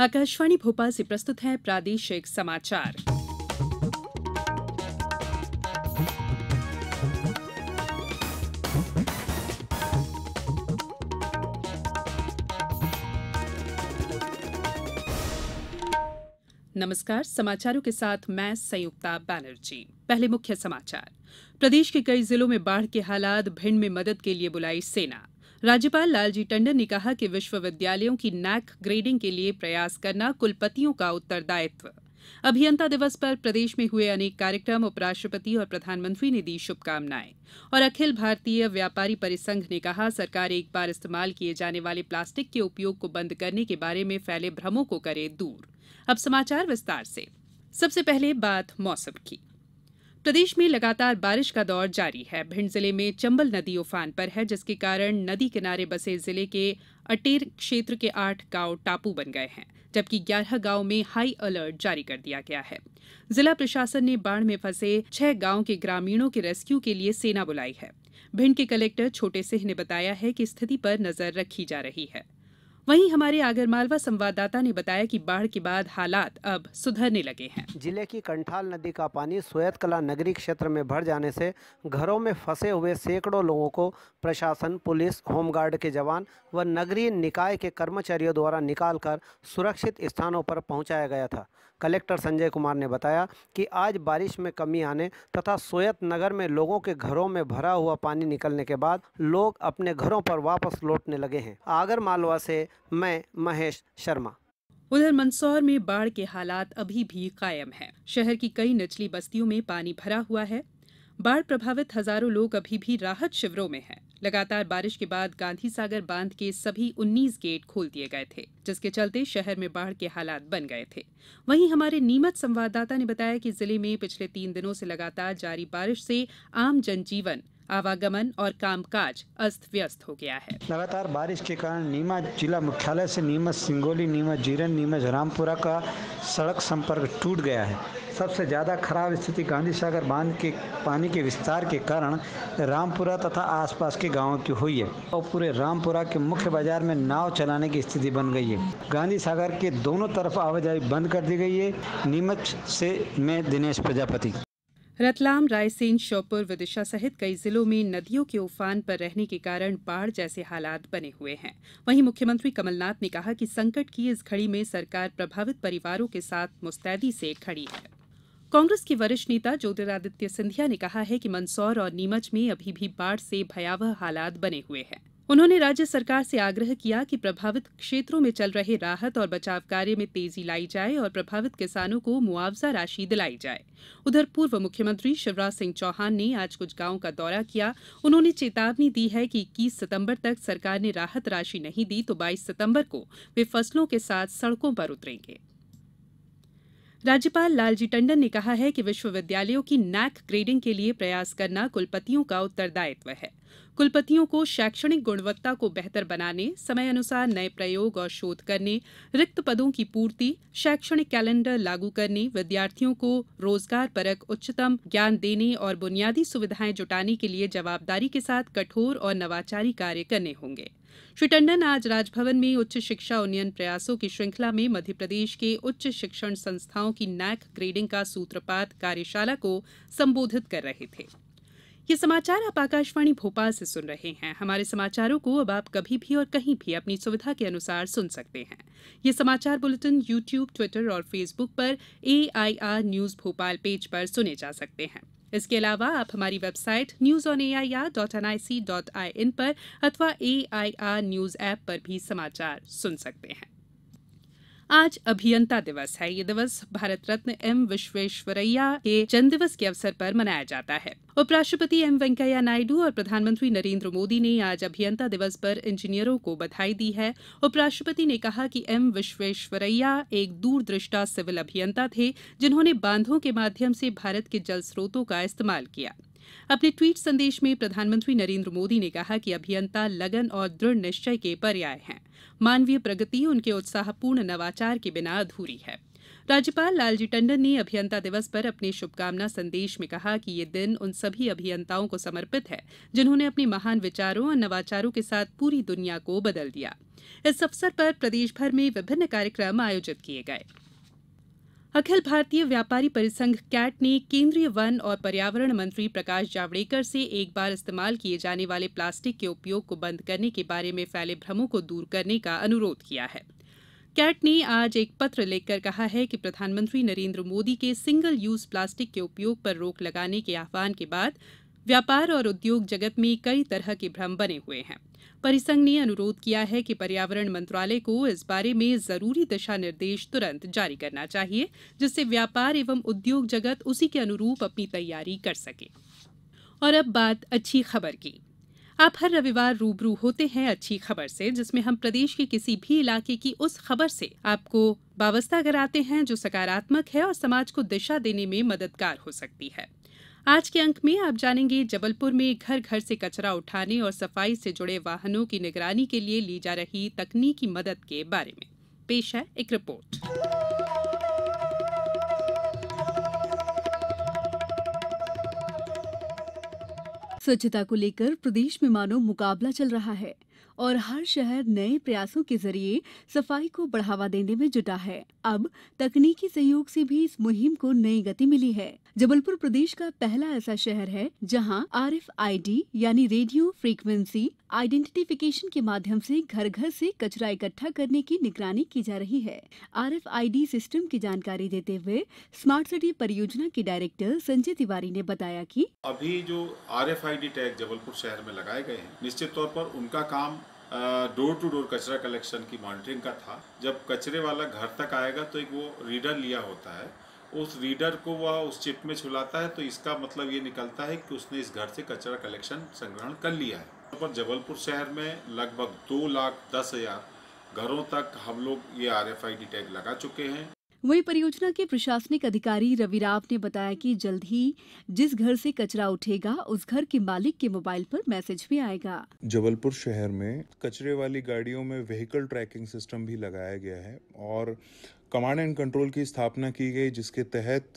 आकाशवाणी भोपाल से प्रस्तुत है प्रादेशिक समाचार नमस्कार समाचारों के साथ मैं संयुक्ता बैनर्जी पहले मुख्य समाचार प्रदेश के कई जिलों में बाढ़ के हालात भिंड में मदद के लिए बुलाई सेना राज्यपाल लालजी टंडन ने कहा कि विश्वविद्यालयों की नैक ग्रेडिंग के लिए प्रयास करना कुलपतियों का उत्तरदायित्व अभियंता दिवस पर प्रदेश में हुए अनेक कार्यक्रम उपराष्ट्रपति और प्रधानमंत्री ने दी शुभकामनाएं और अखिल भारतीय व्यापारी परिसंघ ने कहा सरकार एक बार इस्तेमाल किए जाने वाले प्लास्टिक के उपयोग को बंद करने के बारे में फैले भ्रमों को करे दूर अब समाचार विस्तार से सबसे पहले बात मौसम की प्रदेश में लगातार बारिश का दौर जारी है भिंड जिले में चंबल नदी उफान पर है जिसके कारण नदी किनारे बसे जिले के अटेर क्षेत्र के आठ गांव टापू बन गए हैं जबकि ग्यारह गांव में हाई अलर्ट जारी कर दिया गया है जिला प्रशासन ने बाढ़ में फंसे छह गांव के ग्रामीणों के रेस्क्यू के लिए सेना बुलाई है भिंड के कलेक्टर छोटे सिंह ने बताया है कि स्थिति पर नजर रखी जा रही है वहीं हमारे आगरमालवा संवाददाता ने बताया कि बाढ़ के बाद हालात अब सुधरने लगे हैं जिले की कंठाल नदी का पानी सोयत कला नगरी क्षेत्र में भर जाने से घरों में फंसे हुए सैकड़ों लोगों को प्रशासन पुलिस होमगार्ड के जवान व नगरीय निकाय के कर्मचारियों द्वारा निकालकर सुरक्षित स्थानों पर पहुँचाया गया था कलेक्टर संजय कुमार ने बताया कि आज बारिश में कमी आने तथा सोयत नगर में लोगों के घरों में भरा हुआ पानी निकलने के बाद लोग अपने घरों पर वापस लौटने लगे हैं आगर मालवा से मैं महेश शर्मा उधर मंदसौर में बाढ़ के हालात अभी भी कायम हैं। शहर की कई निचली बस्तियों में पानी भरा हुआ है बाढ़ प्रभावित हजारों लोग अभी भी राहत शिविरों में हैं। लगातार बारिश के बाद गांधी सागर बांध के सभी 19 गेट खोल दिए गए थे जिसके चलते शहर में बाढ़ के हालात बन गए थे वहीं हमारे नीमच संवाददाता ने बताया कि जिले में पिछले तीन दिनों से लगातार जारी बारिश से आम जनजीवन आवागमन और कामकाज अस्त व्यस्त हो गया है लगातार बारिश के कारण नीमा जिला मुख्यालय से नीमच सिंगोली नीमच जीरन नीमच रामपुरा का सड़क संपर्क टूट गया है सबसे ज़्यादा खराब स्थिति गांधी सागर बांध के पानी के विस्तार के कारण रामपुरा तथा आसपास के गांवों की हुई है और पूरे रामपुरा के मुख्य बाजार में नाव चलाने की स्थिति बन गई है गांधी सागर के दोनों तरफ आवाजाही बंद कर दी गई है नीमच से मैं दिनेश प्रजापति रतलाम रायसेन श्योपुर विदिशा सहित कई जिलों में नदियों के उफान पर रहने के कारण बाढ़ जैसे हालात बने हुए हैं वहीं मुख्यमंत्री कमलनाथ ने कहा कि संकट की इस घड़ी में सरकार प्रभावित परिवारों के साथ मुस्तैदी से खड़ी है कांग्रेस के वरिष्ठ नेता ज्योतिरादित्य सिंधिया ने कहा है कि मंदसौर और नीमच में अभी भी बाढ़ से भयावह हालात बने हुए हैं उन्होंने राज्य सरकार से आग्रह किया कि प्रभावित क्षेत्रों में चल रहे राहत और बचाव कार्य में तेजी लाई जाए और प्रभावित किसानों को मुआवजा राशि दिलाई जाए उधर पूर्व मुख्यमंत्री शिवराज सिंह चौहान ने आज कुछ गांवों का दौरा किया उन्होंने चेतावनी दी है कि इक्कीस सितंबर तक सरकार ने राहत राशि नहीं दी तो बाईस सितंबर को वे फसलों के साथ सड़कों पर उतरेंगे राज्यपाल लालजी टंडन ने कहा है कि विश्वविद्यालयों की नैक ग्रेडिंग के लिए प्रयास करना कुलपतियों का उत्तरदायित्व है कुलपतियों को शैक्षणिक गुणवत्ता को बेहतर बनाने समय अनुसार नए प्रयोग और शोध करने रिक्त पदों की पूर्ति शैक्षणिक कैलेंडर लागू करने विद्यार्थियों को रोजगार परक उच्चतम ज्ञान देने और बुनियादी सुविधाएं जुटाने के लिए जवाबदारी के साथ कठोर और नवाचारी कार्य करने होंगे श्री टंडन आज राजभवन में उच्च शिक्षा उन्नयन प्रयासों की श्रृंखला में मध्यप्रदेश के उच्च शिक्षण संस्थाओं की नैक ग्रेडिंग का सूत्रपात कार्यशाला को संबोधित कर रहे थे ये समाचार आप आकाशवाणी भोपाल से सुन रहे हैं हमारे समाचारों को अब आप कभी भी और कहीं भी अपनी सुविधा के अनुसार सुन सकते हैं ये समाचार बुलेटिन यूट्यूब ट्विटर और फेसबुक पर ए न्यूज भोपाल पेज पर सुने जा सकते हैं इसके अलावा आप हमारी website news on A I R dot N I C dot I N पर अथवा A I R news app पर भी समाचार सुन सकते हैं आज अभियंता दिवस है ये दिवस भारत रत्न एम विश्वेश्वरैया के जन्मदिवस के अवसर पर मनाया जाता है उपराष्ट्रपति एम वेंकैया नायडू और प्रधानमंत्री नरेंद्र मोदी ने आज अभियंता दिवस पर इंजीनियरों को बधाई दी है उपराष्ट्रपति ने कहा कि एम विश्वेश्वरैया एक दूरदृष्टा सिविल अभियंता थे जिन्होंने बांधों के माध्यम से भारत के जल स्रोतों का इस्तेमाल किया अपने ट्वीट संदेश में प्रधानमंत्री नरेंद्र मोदी ने कहा कि अभियंता लगन और दृढ़ निश्चय के पर्याय हैं मानवीय प्रगति उनके उत्साहपूर्ण नवाचार के बिना अधूरी है राज्यपाल लालजी टंडन ने अभियंता दिवस पर अपने शुभकामना संदेश में कहा कि ये दिन उन सभी अभियंताओं को समर्पित है जिन्होंने अपने महान विचारों और नवाचारों के साथ पूरी दुनिया को बदल दिया इस अवसर पर प्रदेश भर में विभिन्न कार्यक्रम आयोजित किए गये अखिल भारतीय व्यापारी परिसंघ कैट ने केन्द्रीय वन और पर्यावरण मंत्री प्रकाश जावड़ेकर से एक बार इस्तेमाल किए जाने वाले प्लास्टिक के उपयोग को बंद करने के बारे में फैले भ्रमों को दूर करने का अनुरोध किया है कैट ने आज एक पत्र लिखकर कहा है कि प्रधानमंत्री नरेंद्र मोदी के सिंगल यूज प्लास्टिक के उपयोग पर रोक लगाने के आह्वान के बाद व्यापार और उद्योग जगत में कई तरह के भ्रम बने हुए हैं परिसंघ ने अनुरोध किया है कि पर्यावरण मंत्रालय को इस बारे में जरूरी दिशा निर्देश तुरंत जारी करना चाहिए जिससे व्यापार एवं उद्योग जगत उसी के अनुरूप अपनी तैयारी कर सके और अब बात अच्छी खबर की आप हर रविवार रूबरू होते हैं अच्छी खबर से जिसमें हम प्रदेश के किसी भी इलाके की उस खबर से आपको वाबस्ता कराते हैं जो सकारात्मक है और समाज को दिशा देने में मददगार हो सकती है आज के अंक में आप जानेंगे जबलपुर में घर घर से कचरा उठाने और सफाई से जुड़े वाहनों की निगरानी के लिए ली जा रही तकनीकी मदद के बारे में पेश है एक रिपोर्ट स्वच्छता को लेकर प्रदेश में मानो मुकाबला चल रहा है और हर शहर नए प्रयासों के जरिए सफाई को बढ़ावा देने में जुटा है अब तकनीकी सहयोग से भी इस मुहिम को नई गति मिली है जबलपुर प्रदेश का पहला ऐसा शहर है जहां आरएफआईडी यानी रेडियो फ्रीक्वेंसी आइडेंटिफिकेशन के माध्यम से घर घर से कचरा इकट्ठा करने की निगरानी की जा रही है आरएफआईडी सिस्टम की जानकारी देते हुए स्मार्ट सिटी परियोजना के डायरेक्टर संजय तिवारी ने बताया कि अभी जो आरएफआईडी टैग जबलपुर शहर में लगाए गए हैं निश्चित तौर पर उनका काम डोर टू डोर कचरा कलेक्शन की मॉनिटरिंग का था जब कचरे वाला घर तक आएगा तो एक वो रीडर लिया होता है उस रीडर को वह उस चिप में छुलाता है तो इसका मतलब ये निकलता है कि उसने इस घर से कचरा कलेक्शन संग्रहण कर लिया है पर जबलपुर शहर में लगभग दो लाख दस हजार घरों तक हम लोग ये आर आरएफआईडी टैग लगा चुके हैं वही परियोजना के प्रशासनिक अधिकारी रवि राव ने बताया कि जल्द ही जिस घर से कचरा उठेगा उस घर के मालिक के मोबाइल पर मैसेज भी आएगा जबलपुर शहर में कचरे वाली गाड़ियों में व्हीकल ट्रैकिंग सिस्टम भी लगाया गया है और कमांड एंड कंट्रोल की स्थापना की गई जिसके तहत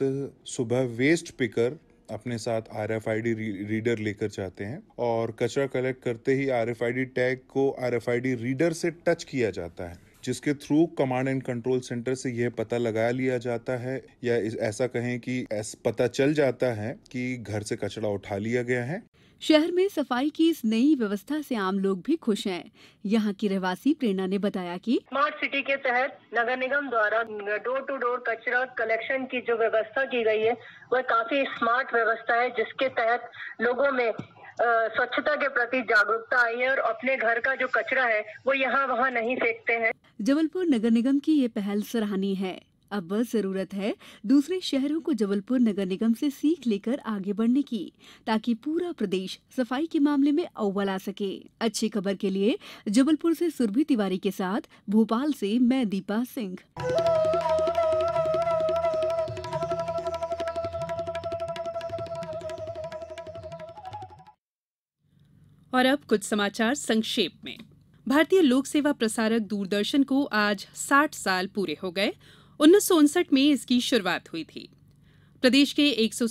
सुबह वेस्ट पिकर अपने साथ R F I D reader लेकर जाते हैं और कचरा कलेक्ट करते ही R F I D tag को R F I D reader से टच किया जाता है जिसके through command and control centre से यह पता लगा लिया जाता है या ऐसा कहें कि ऐसा पता चल जाता है कि घर से कचरा उठा लिया गया है शहर में सफाई की इस नई व्यवस्था से आम लोग भी खुश हैं यहाँ की रहवासी प्रेरणा ने बताया कि स्मार्ट सिटी के तहत नगर निगम द्वारा डोर टू डोर कचरा कलेक्शन की जो व्यवस्था की गई है वह काफी स्मार्ट व्यवस्था है जिसके तहत लोगों में स्वच्छता के प्रति जागरूकता आई है और अपने घर का जो कचरा है वो यहाँ वहाँ नहीं फेंकते हैं जबलपुर नगर निगम की ये पहल सराहनीय है अब बस जरूरत है दूसरे शहरों को जबलपुर नगर निगम से सीख लेकर आगे बढ़ने की ताकि पूरा प्रदेश सफाई के मामले में अव्वल आ सके अच्छी खबर के लिए जबलपुर से सुरभि तिवारी के साथ भोपाल से मैं दीपा सिंह और अब कुछ समाचार संक्षेप में भारतीय लोक सेवा प्रसारक दूरदर्शन को आज 60 साल पूरे हो गए उन्नीस में इसकी शुरुआत हुई थी प्रदेश के एक सौ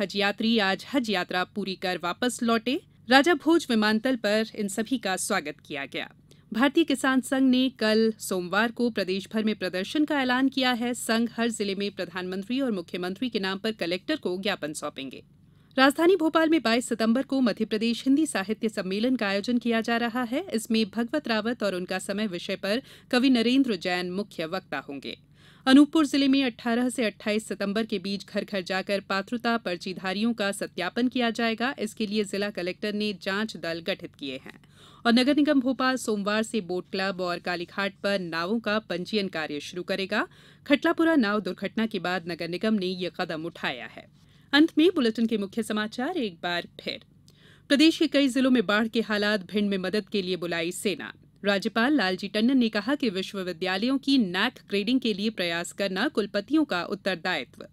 हज यात्री आज हज यात्रा पूरी कर वापस लौटे राजा भोज विमानतल पर इन सभी का स्वागत किया गया भारतीय किसान संघ ने कल सोमवार को प्रदेश भर में प्रदर्शन का ऐलान किया है संघ हर जिले में प्रधानमंत्री और मुख्यमंत्री के नाम पर कलेक्टर को ज्ञापन सौंपेंगे राजधानी भोपाल में 22 सितंबर को मध्य प्रदेश हिंदी साहित्य सम्मेलन का आयोजन किया जा रहा है इसमें भगवत रावत और उनका समय विषय पर कवि नरेंद्र जैन मुख्य वक्ता होंगे अनूपपुर जिले में 18 से अट्ठाईस सितंबर के बीच घर घर जाकर पात्रता पर्चीधारियों का सत्यापन किया जाएगा इसके लिए जिला कलेक्टर ने जांच दल गठित किए हैं और नगर निगम भोपाल सोमवार से बोट क्लब और कालीघाट पर नावों का पंजीयन कार्य शुरू करेगा खटलापुरा नाव दुर्घटना के बाद नगर निगम ने यह कदम उठाया है अंत में बुलेटिन के मुख्य समाचार एक बार फिर प्रदेश के कई जिलों में बाढ़ के हालात भिंड में मदद के लिए बुलाई सेना राज्यपाल लालजी टंडन ने कहा कि विश्वविद्यालयों की नैक ग्रेडिंग के लिए प्रयास करना कुलपतियों का उत्तरदायित्व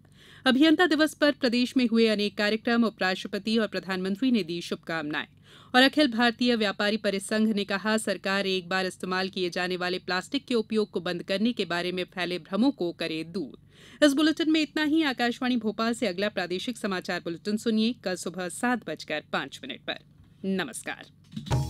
अभियंता दिवस पर प्रदेश में हुए अनेक कार्यक्रम उपराष्ट्रपति और प्रधानमंत्री ने दी शुभकामनाएं और अखिल भारतीय व्यापारी परिसंघ ने कहा सरकार एक बार इस्तेमाल किए जाने वाले प्लास्टिक के उपयोग को बंद करने के बारे में फैले भ्रमों को करे दूर इस बुलेटिन में इतना ही आकाशवाणी भोपाल से अगला प्रादेशिक समाचार बुलेटिन सुनिए कल सुबह सात बजकर पांच मिनट पर नमस्कार